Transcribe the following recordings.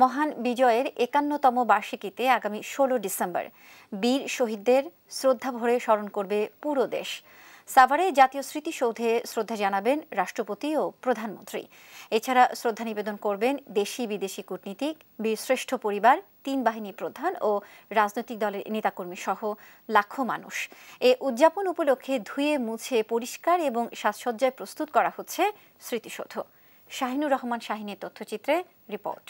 মহান বিজয়ের একান্নতম বার্ষিকীতে আগামী ষোলো ডিসেম্বর বীর শহীদদের শ্রদ্ধাভরে স্মরণ করবে পুরো দেশ সাভারে জাতীয় স্মৃতিসৌধে শ্রদ্ধা জানাবেন রাষ্ট্রপতি ও প্রধানমন্ত্রী এছাড়া শ্রদ্ধা নিবেদন করবেন দেশি বিদেশি কূটনীতিক বীরশ্রেষ্ঠ পরিবার তিন বাহিনী প্রধান ও রাজনৈতিক দলের নেতাকর্মী সহ লাখো মানুষ এ উদযাপন উপলক্ষে ধুয়ে মুছে পরিষ্কার এবং সাজসজ্জায় প্রস্তুত করা হচ্ছে স্মৃতিসৌধ শাহিনুর রহমান শাহিনের তথ্যচিত্রে রিপোর্ট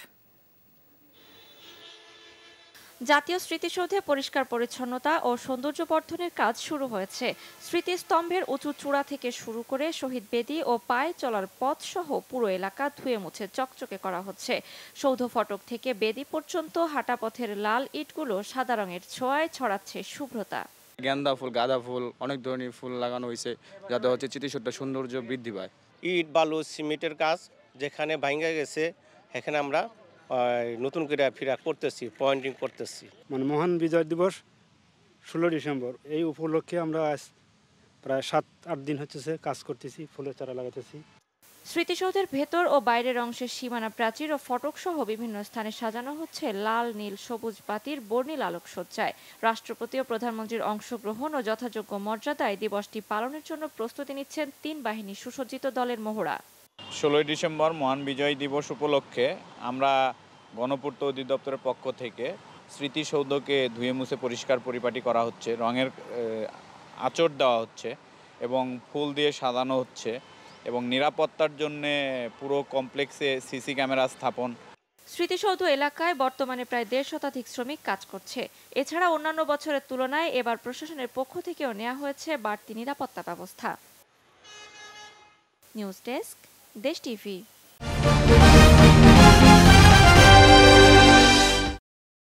জাতীয় স্মৃতিসৌধে পরিষ্কার পরিচ্ছন্নতা ও সৌন্দর্য বর্ধনের কাজ শুরু হয়েছে স্মৃতিস্তম্ভের উঁচু চূড়া থেকে শুরু করে শহীদ বেদি ও পায়ে চলার পথ সহ পুরো এলাকা ধুয়ে মুছে চকচকে করা হচ্ছে সৌধ ফটক থেকে বেদি পর্যন্ত হাঁটাপথের লাল ইটগুলো সাদা রঙের ছোঁয়ায় ছড়াচ্ছে শুভ্রতা গেন্দা ফুল গাঁদা ফুল অনেক ধরনের ফুল লাগানো হয়েছে যাতে হচ্ছে চিতিসৌধটা সৌন্দর্য বৃদ্ধি পায় ইট বালু সিমেন্টের কাজ যেখানে ভাঙ্গা গেছে এখানে আমরা নতুন করে ফিরা করতেছি পয়েন্টিং করতেছি মানে মহান বিজয় দিবস ষোলো ডিসেম্বর এই উপলক্ষে আমরা আজ প্রায় সাত আট দিন হচ্ছে কাজ করতেছি ফুলের চারা লাগাতেছি স্মৃতিসৌধের ভেতর ও বাইরের অংশের সীমানা প্রাচীর ও ফটক সহ বিভিন্ন স্থানে সাজানো হচ্ছে লাল নীল সবুজ বাতির বর্ণিল আলোকসজ্জায় রাষ্ট্রপতি ও প্রধানমন্ত্রীর অংশগ্রহণ ও যথাযোগ্য মর্যাদায় দিবসটি পালনের জন্য প্রস্তুতি নিচ্ছেন তিন বাহিনী সুসজ্জিত দলের মহড়া ষোলোই ডিসেম্বর মহান বিজয় দিবস উপলক্ষে আমরা গণপূর্ত অধিদপ্তরের পক্ষ থেকে স্মৃতিসৌধকে ধুয়ে মুছে পরিষ্কার পরিপাটি করা হচ্ছে রঙের আচর দেওয়া হচ্ছে এবং ফুল দিয়ে সাজানো হচ্ছে এবং নিরাপত্তার জন্য পুরো কমপ্লেক্সে সিসি ক্যামেরা স্থাপন স্মৃতিসৌধ এলাকায় বর্তমানে প্রায় দেড় শতাধিক শ্রমিক কাজ করছে এছাড়া অন্যান্য বছরের তুলনায় এবার প্রশাসনের পক্ষ থেকেও নেওয়া হয়েছে বাড়তি নিরাপত্তা ব্যবস্থা নিউজ ডেস্ক देश टीवी